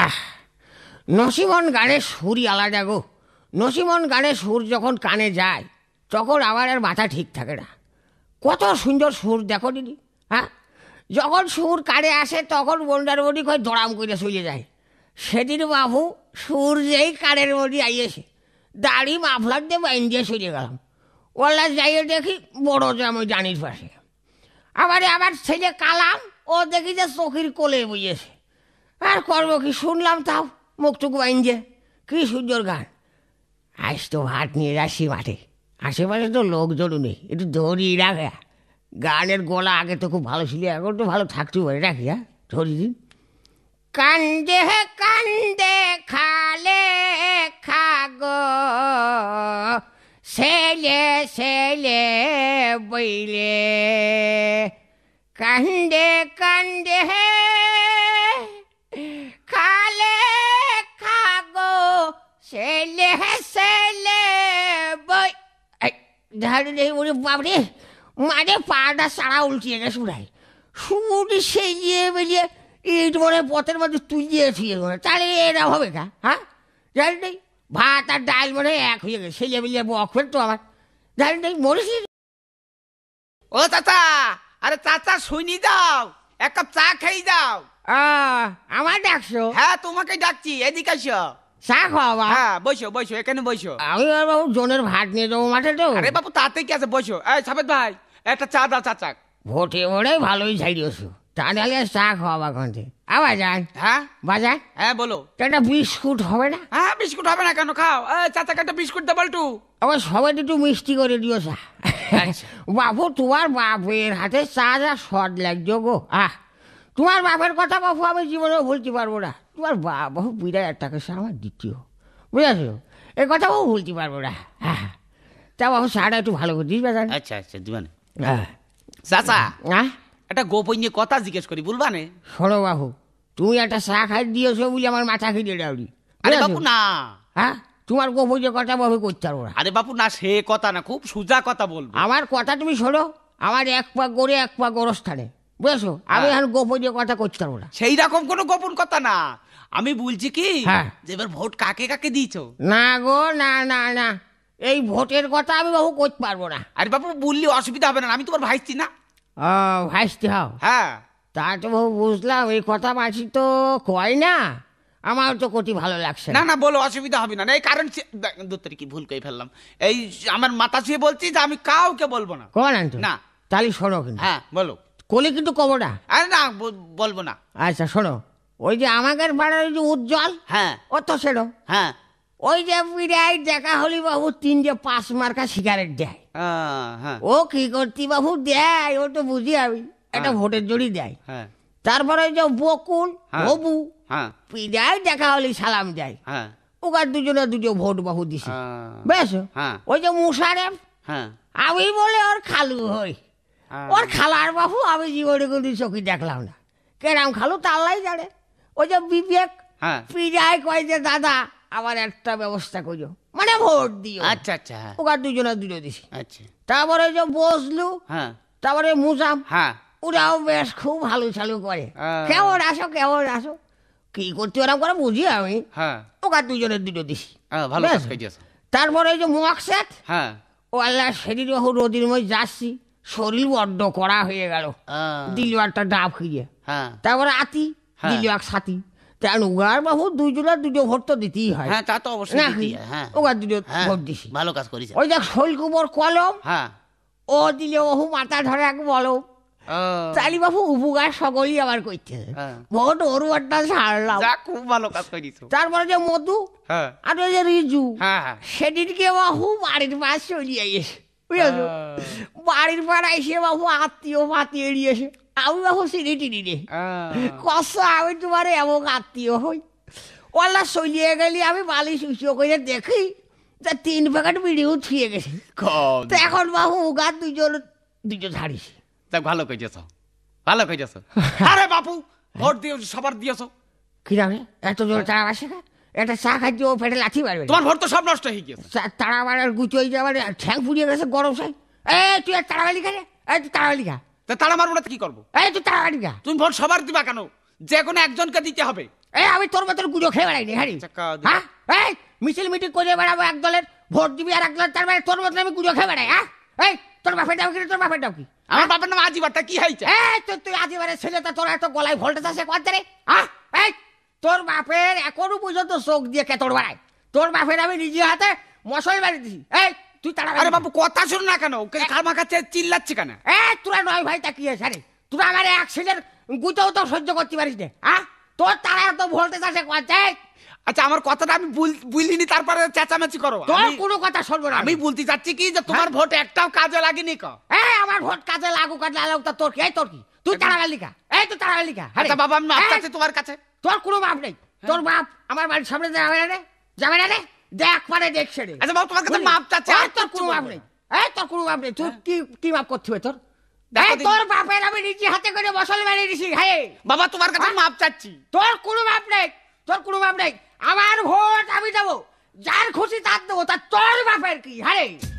আহ নসিমন গানের সুরই আলাদা গো নসিমন গানের সুর যখন কানে যায় তখন আমার আর মাথা ঠিক থাকে না কত সুন্দর সুর দেখো দিদি হ্যাঁ যখন সুর কানে আসে তখন বডি কয় দড়াম করে শুয়ে যায় সেদিন বাবু সুর যেই কানের বডি আইয়েছে দাড়ি মাফলার দিয়ে বাইন দিয়ে শুয়ে গেলাম ওলা যাইয়ে দেখি বড় জামে জানির পাশে আবার আবার ছেলে কালাম ও দেখি যে চোখির কোলে বইয়েছে আর করব কি শুনলাম তাও মুখটুকু বাইন যে কী সূর্যর গান আজ তো ভাত নিয়ে যাচ্ছি মাঠে আশেপাশে তো লোকজন নেই একটু ধরি রাখা হ্যাঁ। গানের গলা আগে তো খুব ভালো ছিল এখন তো ভালো থাকতে পারে রাখি হ্যাঁ ধরি দিন কান্দে কান্দে খালে খাগো ছেলে ছেলে বইলে কান্দে কান্দে হে ঝাড়ু দেখি বলি বাপরে মাঝে পাটা সারা উল্টিয়ে গেছে উড়াই সুমুটি সেই গিয়ে বেরিয়ে ইট মনে পথের মধ্যে তুই ফিরে এগুলো তাহলে এরা হবে না হ্যাঁ জানি নেই ভাত আর ডাল মনে এক হয়ে গেছে ছেলে মিলিয়ে বক তো আমার জানি নেই মরেছি ও চাচা আরে চাচা শুনি দাও এক কাপ চা খেয়ে দাও আমার ডাকছো হ্যাঁ তোমাকে ডাকছি এদিকে আসো চা খাওয়াবা হ্যাঁ বসো বসো এখানে বসো আমি আর বাবু জনের ভাত নিয়ে যাবো মাঠে তো আরে বাবু তাতে কি আছে বসো এই সাবেদ ভাই একটা চা দাও চাচা ভোটে ওরে ভালোই ঝাড়িয়েছো তা নাহলে চা খাওয়াবা কন্ঠে আবার যান হ্যাঁ বাজার হ্যাঁ বলো তো একটা বিস্কুট হবে না হ্যাঁ বিস্কুট হবে না কেন খাও এই চাক একটা বিস্কুট দাও বলটু আবার সবাই একটু মিষ্টি করে দিও চা আচ্ছা। বাবু তোমার বাপের হাতে চা যা সদ লাগছে গো আহ তোমার বাপের কথা বাবু আমি জীবনে ভুলতে পারবো না তোমার বাবা বিরাট টাকা সে আমার দ্বিতীয় বুঝেছো এ কথা ও বলতে পারবো না হ্যাঁ তা বাবু সারটা একটু ভালো করে দিস বেজান আচ্ছা আচ্ছা দিবান হ্যাঁ চাচা হ্যাঁ একটা নিয়ে কথা জিজ্ঞেস করি বলবা নে শোনো বাবু তুমি একটা চা খাই দিয়েছো বলে আমার মাথা খেয়ে ডাউলি আরে বাপু না হ্যাঁ তোমার গোপনীয় কথা বাবু করতে পারবো না আরে বাপু না সে কথা না খুব সোজা কথা বলবো আমার কথা তুমি শোনো আমার এক পা গড়ে এক পা গড়স্থানে বুঝেছো আমি হ্যাঁ। এখন গোপনীয় কথা করতে পারবো না সেই রকম কোনো গোপন কথা না আমি বলছি কি হ্যাঁ। যে এবার ভোট কাকে কাকে দিয়েছো না গো না না না এই ভোটের কথা আমি বাবু করতে পারবো না আরে বাবু বললে অসুবিধা হবে না আমি তোমার ভাইছি না ও ভাসতে হও হ্যাঁ তা তো বাবু বুঝলাম এই কথা মাসি তো কয় না আমার তো কোটি ভালো লাগছে না না বলো অসুবিধা হবে না না, এই কারণ সে- কি ভুল করে ফেললাম এই আমার মাথা শুয়ে বলছি যে আমি কাউকে বলবো না কয় না না। তাহলে শোনো কিন্তু হ্যাঁ বলো কোলে কিন্তু কবো না আরে না বলবো না আচ্ছা শোনো ওই যে আমাদের পাড়ার ওই যে উজ্জ্বল হ্যাঁ ও তো সেরো হ্যাঁ ওই যে পিড়াই দেখা হলি বাবু তিন যে পাঁচ মার্কা সিগারেট দেয় হ্যাঁ ও কি করতি বাবু দেয় ও তো বুঝি আমি এটা হ্যাঁ। ভোটের জড়ি দেয় হ্যাঁ। তারপরে ওই যে বকুল বাবু হবু হ্যাঁ, হ্যাঁ। দেখা হলি সালাম দেয় হ্যাঁ দুজনে দুজো ভোট বাহু দিছে বেশ হ্যাঁ। ওই যে মুশারেফ হ্যাঁ আমি বলে ওর খালু হয় ওর খালার বাবু আমি জীবনে কিন্তু চোখে দেখলাম না কেরাম খালু তাল্লাই জানে ওই যে বিবেক পিজায় হ্যাঁ। কয় যে দাদা আমার একটা ব্যবস্থা করো মানে ভোট দিও আচ্ছা আচ্ছা হ্যাঁ। ওকার দুজনে দুটো দিছি আচ্ছা তারপরে যে বসলু হ্যাঁ তারপরে মুজাম হ্যাঁ ওরাও বেশ খুব ভালো চালু করে কেমন আসো কেমন আসো কি করতে ওরা করে বুঝি আমি হ্যাঁ ওকার দুজনের দুটো দিছি ভালো তারপরে যে মোয়াকসেট হ্যাঁ ও আল্লাহ সেদিন রদির মই যাচ্ছি শরীর বড্ড করা হয়ে গেল দিল একটা ডাব খিয়ে হ্যাঁ। তারপরে আতি হ্যাঁ। দিল এক সাথী তার উগার বাবু দুটো ভোট তো দিতেই হয় হ্যাঁ তা তো অবশ্যই হ্যাঁ উগার দুটো হ্যাঁ, ভোট দিছি ভালো কাজ ওই দেখ শৈল কুমার কলম ও দিলে ওহু মাথা ধরে এক বলো চালি বাবু উপকার সকলেই আবার করছে ভোট ওর একটা ছাড়লাম খুব ভালো কাজ তারপরে যে মধু আর ওই যে রিজু সেদিনকে বাহু বাড়ির পাশ চলিয়ে গেছে বুঝেছো বাড়ির পাড়ায় সে বাবু আত্মীয় পাতি এড়িয়েছে আমি বাবু চিনি টিনি রে কষ্ট আমি তোমার এমন আত্মীয় হই ওলা চলিয়ে গেলি আমি বালি শুষিও করে দেখি তা তিন প্যাকেট বিড়িও ছুঁয়ে গেছে তো এখন বাবু উগার দুজন দুজন ছাড়িস তা ভালো কইতেছ ভালো কইতেছ আরে বাপু ভোট দিয়ে সবার দিয়েছ কি জানে এত জোর চার আসে না একটা চা খাচ্ছি ও পেটে লাথি মারবে তোমার ভোট তো সব নষ্ট হয়ে গেছে তারা মারার গুচো হয়ে যাবে ঠ্যাং পুড়িয়ে গেছে গরম সাই এ তুই আর তাড়াবালি খা রে এই তুই তাড়াবালি খা তা তারা মারবো না কি করবো এই তুই তাড়াবালি খা তুমি ভোট সবার দিবা কেন যে কোনো একজনকে দিতে হবে এই আমি তোর মতন গুজো খেয়ে বেড়াইনি হ্যাঁ হ্যাঁ এই মিছিল মিটিং করে বেড়াবো এক দলের ভোট দিবি আর এক দলের তার মানে তোর মতন আমি গুজো খেয়ে বেড়াই হ্যাঁ এই তোর বাপের নাম কি তোর বাপের নাম কি আমার হ্যাঁ? বাপের নাম আজিবার তা কি হয়েছে এই তুই আজিবারের ছেলে তা তোর একটা গলায় ভোল্টেজ আছে কত রে হ্যাঁ তোর বাপের এখনো পর্যন্ত চোখ দিয়ে কেতর বাড়ায় তোর বাপের আমি নিজে হাতে মশাই বাড়ি দিছি এই তুই তাড়াতাড়ি বাবু কথা শুন না কেন ওকে খামা চিল্লাচ্ছি কেন এ তোরা নয় ভাই তাকিয়ে সারে তোরা আমার অ্যাক্সিডেন্ট গুতেও তো সহ্য করতে পারিস না হ্যাঁ তোর তারা তো ভোল্টেজ আসে কথা আচ্ছা আমার কথাটা আমি বুঝলিনি তারপরে চেঁচামেচি করো তোর কোনো কথা শুনবো না আমি বলতে চাচ্ছি কি যে তোমার হ্যাঁ? ভোট একটাও কাজে লাগেনি ক এ আমার ভোট কাজে লাগুক আর না লাগুক তোর কি তোর কি তুই তারা লিখা এই তুই তারা লিখা আচ্ছা বাবা আমি তোমার কাছে তোর কোনো বাপ নেই হ্যাঁ। তোর বাপ আমার বাড়ির সামনে যাবে না রে যাবে না রে দেখ পারে দেখ রে আচ্ছা বাবা তোমাকে তো মাপ চাচ্ছে আর তোর কোনো বাপ নেই এই তোর কোনো বাপ নেই তুই হ্যাঁ। কি কি মাপ করতে হবে তোর তোর বাপের আমি নিজে হাতে করে বসল মেরে দিছি হ্যাঁ বাবা তোমার কাছে মাপ হ্যাঁ? চাচ্ছি তোর কোনো বাপ নেই তোর কোনো বাপ নেই আমার ভোট আমি দেবো যার খুশি তার দেবো তা তোর বাপের কি হ্যাঁ